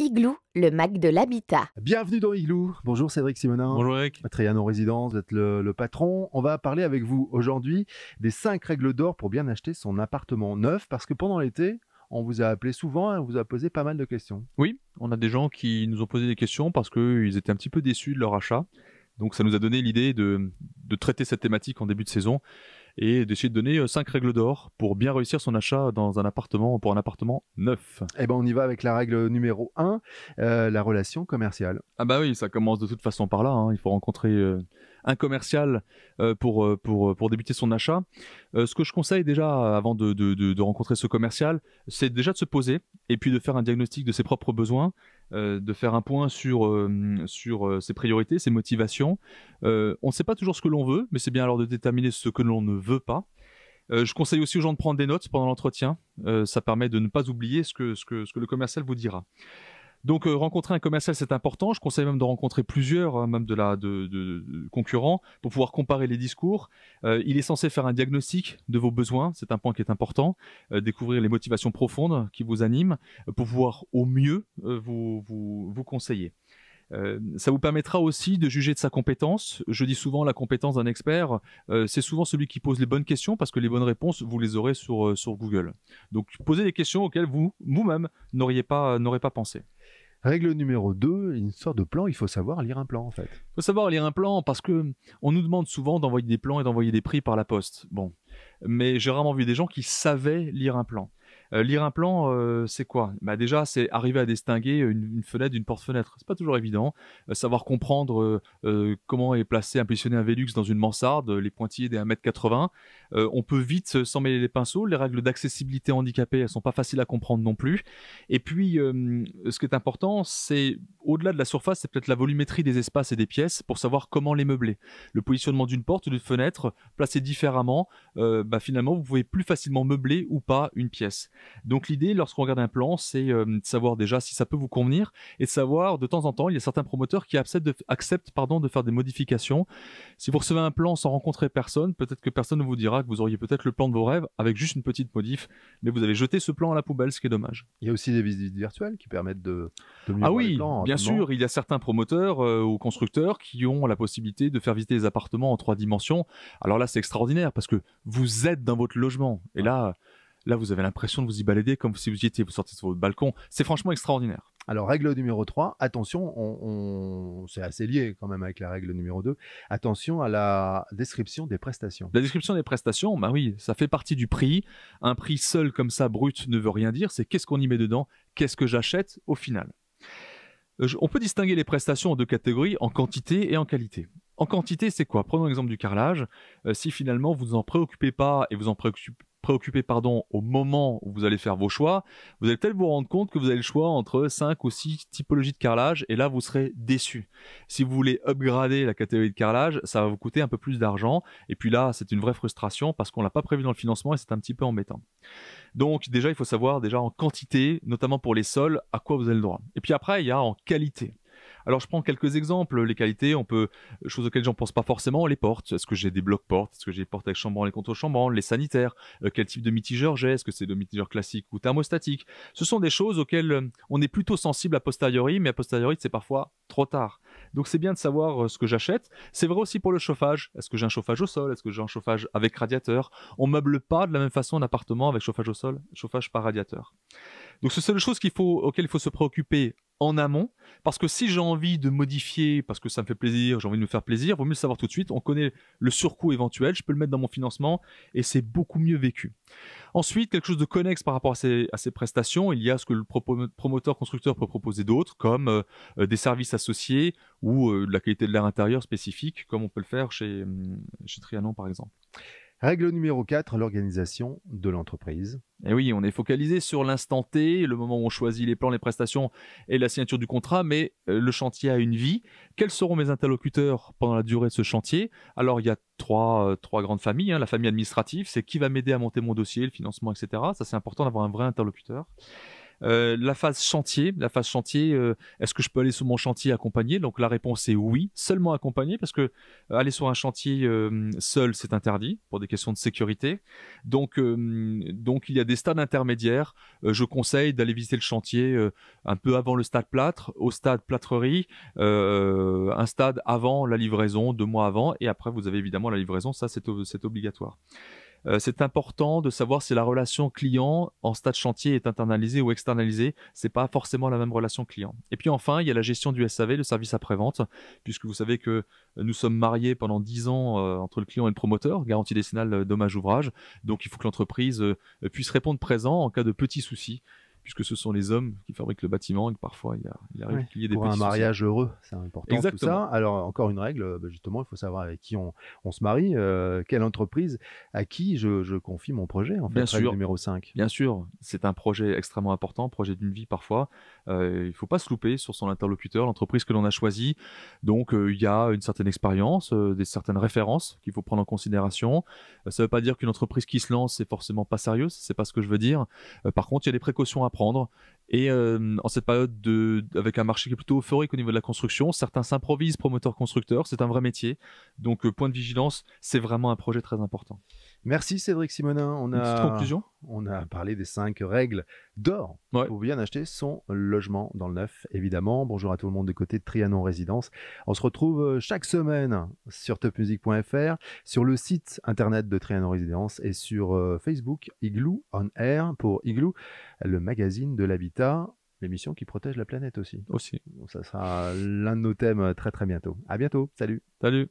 Igloo, le Mac de l'habitat. Bienvenue dans Igloo. Bonjour Cédric Simonin. Bonjour Eric. en Résidence, vous êtes le, patron. On va parler avec vous aujourd'hui des 5 règles d'or pour bien acheter son appartement neuf parce que pendant l'été, on vous a appelé souvent et on vous a posé pas mal de questions. Oui, on a des gens qui nous ont posé des questions parce qu'ils étaient un petit peu déçus de leur achat. Donc ça nous a donné l'idée de traiter cette thématique en début de saison et d'essayer de donner euh, cinq règles d'or pour bien réussir son achat dans un appartement pour un appartement neuf. Eh ben on y va avec la règle numéro 1, euh, la relation commerciale. Ah bah oui, ça commence de toute façon par là. Hein. Il faut rencontrer euh, un commercial euh, pour, euh, euh, pour, débuter son achat. ce que je conseille déjà avant de, rencontrer ce commercial, c'est déjà de se poser et puis de faire un diagnostic de ses propres besoins, de faire un point sur, sur ses priorités, ses motivations. on ne sait pas toujours ce que l'on veut, mais c'est bien alors de déterminer ce que l'on ne veut pas. je conseille aussi aux gens de prendre des notes pendant l'entretien. ça permet de ne pas oublier ce que, ce que, ce que le commercial vous dira. Donc euh, rencontrer un commercial c'est important. Je conseille même de rencontrer plusieurs, hein, même de la de, concurrents, pour pouvoir comparer les discours. Euh, il est censé faire un diagnostic de vos besoins. C'est un point qui est important. Euh, découvrir les motivations profondes qui vous animent pour pouvoir au mieux vous, conseiller. ça vous permettra aussi de juger de sa compétence. Je dis souvent la compétence d'un expert, c'est souvent celui qui pose les bonnes questions parce que les bonnes réponses, vous les aurez sur, Google. Donc posez des questions auxquelles vous, vous-même, n'auriez pas, n'aurez pas pensé. Règle numéro 2, une sorte de plan, il faut savoir lire un plan en fait. Il faut savoir lire un plan parce que on nous demande souvent d'envoyer des plans et d'envoyer des prix par la poste. Bon, mais j'ai rarement vu des gens qui savaient lire un plan. Euh, lire un plan, euh, c'est quoi bah Déjà, c'est arriver à distinguer une, fenêtre d'une porte-fenêtre. C'est pas toujours évident. Euh, savoir comprendre comment est placé, positionné un Velux dans une mansarde, les pointillés des 1m80. on peut vite s'en mêler les pinceaux. Les règles d'accessibilité handicapées elles sont pas faciles à comprendre non plus. Et puis, ce qui est important, c'est au-delà de la surface, c'est peut-être la volumétrie des espaces et des pièces pour savoir comment les meubler. Le positionnement d'une porte ou d'une fenêtre, placé différemment, bah, finalement, vous pouvez plus facilement meubler ou pas une pièce. Donc l'idée, lorsqu'on regarde un plan, c'est euh, de savoir déjà si ça peut vous convenir et de savoir de temps en temps, il y a certains promoteurs qui acceptent, de, pardon, de faire des modifications. Si vous recevez un plan sans rencontrer personne, peut-être que personne ne vous dira que vous auriez peut-être le plan de vos rêves avec juste une petite modif, mais vous avez jeté ce plan à la poubelle, ce qui est dommage. Il y a aussi des visites virtuelles qui permettent de, Ah oui, bien sûr, il y a certains promoteurs euh, ou constructeurs qui ont la possibilité de faire visiter les appartements en trois dimensions. Alors là, c'est extraordinaire parce que vous êtes dans votre logement et là Là, vous avez l'impression de vous y balader comme si vous y étiez, vous sortez sur votre balcon. C'est franchement extraordinaire. Alors, règle numéro 3, attention, on, c'est assez lié quand même avec la règle numéro 2, attention à la description des prestations. La description des prestations, bah oui, ça fait partie du prix. Un prix seul comme ça, brut, ne veut rien dire. C'est qu'est-ce qu'on y met dedans, qu'est-ce que j'achète au final. Euh, on peut distinguer les prestations en deux catégories, en quantité et en qualité. En quantité, c'est quoi Prenons l'exemple du carrelage. Euh, si finalement vous ne vous en préoccupez pas et vous en préoccupez préoccupé pardon, au moment où vous allez faire vos choix, vous allez peut-être vous rendre compte que vous avez le choix entre 5 ou 6 typologies de carrelage et là vous serez déçu. Si vous voulez upgrader la catégorie de carrelage, ça va vous coûter un peu plus d'argent et puis là c'est une vraie frustration parce qu'on l'a pas prévu dans le financement et c'est un petit peu embêtant. Donc déjà il faut savoir déjà en quantité, notamment pour les sols, à quoi vous avez le droit. Et puis après il y a en qualité. Alors je prends quelques exemples, les qualités, on peut choses auxquelles j'en pense pas forcément, les portes, est-ce que j'ai des blocs portes, est-ce que j'ai des portes avec chambranle et contre chambres, les sanitaires, euh, quel type de mitigeur j'ai, est-ce que c'est de mitigeur classique ou thermostatique. Ce sont des choses auxquelles euh, on est plutôt sensible à posteriori, mais à posteriori c'est parfois trop tard. Donc c'est bien de savoir euh, ce que j'achète. C'est vrai aussi pour le chauffage. Est-ce que j'ai un chauffage au sol Est-ce que j'ai un chauffage avec radiateur On meuble pas de la même façon un appartement avec chauffage au sol, chauffage par radiateur. Donc ce sont les choses auxquelles il faut se préoccuper en amont. Parce que si j'ai envie de modifier, parce que ça me fait plaisir, j'ai envie de me faire plaisir, vaut mieux le savoir tout de suite. On connaît le surcoût éventuel, je peux le mettre dans mon financement et c'est beaucoup mieux vécu. Ensuite, quelque chose de connexe par rapport à ces, prestations, il y a ce que le promoteur-constructeur peut proposer d'autres, comme euh, euh, des services associés ou euh, la qualité de l'air intérieur spécifique, comme on peut le faire chez, hum, chez Trianon par exemple. Règle numéro 4, l'organisation de l'entreprise. Et eh oui, on est focalisé sur l'instant T, le moment où on choisit les plans, les prestations et la signature du contrat, mais euh, le chantier a une vie. Quels seront mes interlocuteurs pendant la durée de ce chantier Alors, il y a trois, euh, grandes familles. Hein, la famille administrative, c'est qui va m'aider à monter mon dossier, le financement, etc. Ça, c'est important d'avoir un vrai interlocuteur. Euh, la phase chantier, la phase chantier, euh, est-ce que je peux aller sur mon chantier accompagné Donc la réponse est oui, seulement accompagné, parce que euh, aller sur un chantier seul, c'est interdit pour des questions de sécurité. Donc, donc il y a des stades intermédiaires. je conseille d'aller visiter le chantier un peu avant le stade plâtre, au stade plâtrerie, un stade avant la livraison, deux mois avant, et après vous avez évidemment la livraison, ça c'est obligatoire. Euh, c'est important de savoir si la relation client en stade chantier est internalisée ou externalisée. n'est pas forcément la même relation client. Et puis enfin, il y a la gestion du SAV, le service après-vente, puisque vous savez que nous sommes mariés pendant 10 ans euh, entre le client et le promoteur, garantie décennale euh, dommage ouvrage. Donc il faut que l'entreprise puisse répondre présent en cas de petits soucis puisque ce sont les hommes qui fabriquent le bâtiment et que parfois il, y a, arrive qu'il y ait des pour un mariage heureux, c'est important tout ça. Alors encore une règle, euh, bah, justement, il faut savoir avec qui on, on se marie, euh, quelle entreprise, à qui je, je, confie mon projet. En fait, bien sûr. numéro 5. Bien sûr, c'est un projet extrêmement important, projet d'une vie parfois. Euh, il faut pas se louper sur son interlocuteur, l'entreprise que l'on a choisie. Donc euh, il y a une certaine expérience, des certaines références qu'il faut prendre en considération. ça ne veut pas dire qu'une entreprise qui se lance c'est forcément pas sérieuse, c'est pas ce que je veux dire. par contre, il y a des précautions prendre. Et euh, en cette période avec un marché qui est plutôt euphorique au niveau de la construction, certains s'improvisent promoteurs-constructeurs, c'est un vrai métier. Donc euh, point de vigilance, c'est vraiment un projet très important. Merci Cédric Simonin. On a, on a parlé des cinq règles d'or pour bien acheter son logement dans le neuf, évidemment. Bonjour à tout le monde du côté de Trianon Résidence. On se retrouve euh, chaque semaine sur topmusic.fr, sur le site internet de Trianon Résidence et sur euh, Facebook Igloo on Air pour Igloo, le magazine de l'habitat. L'émission qui protège la planète aussi. Aussi. Ça sera l'un de nos thèmes euh, très très bientôt. À bientôt. Salut. Salut.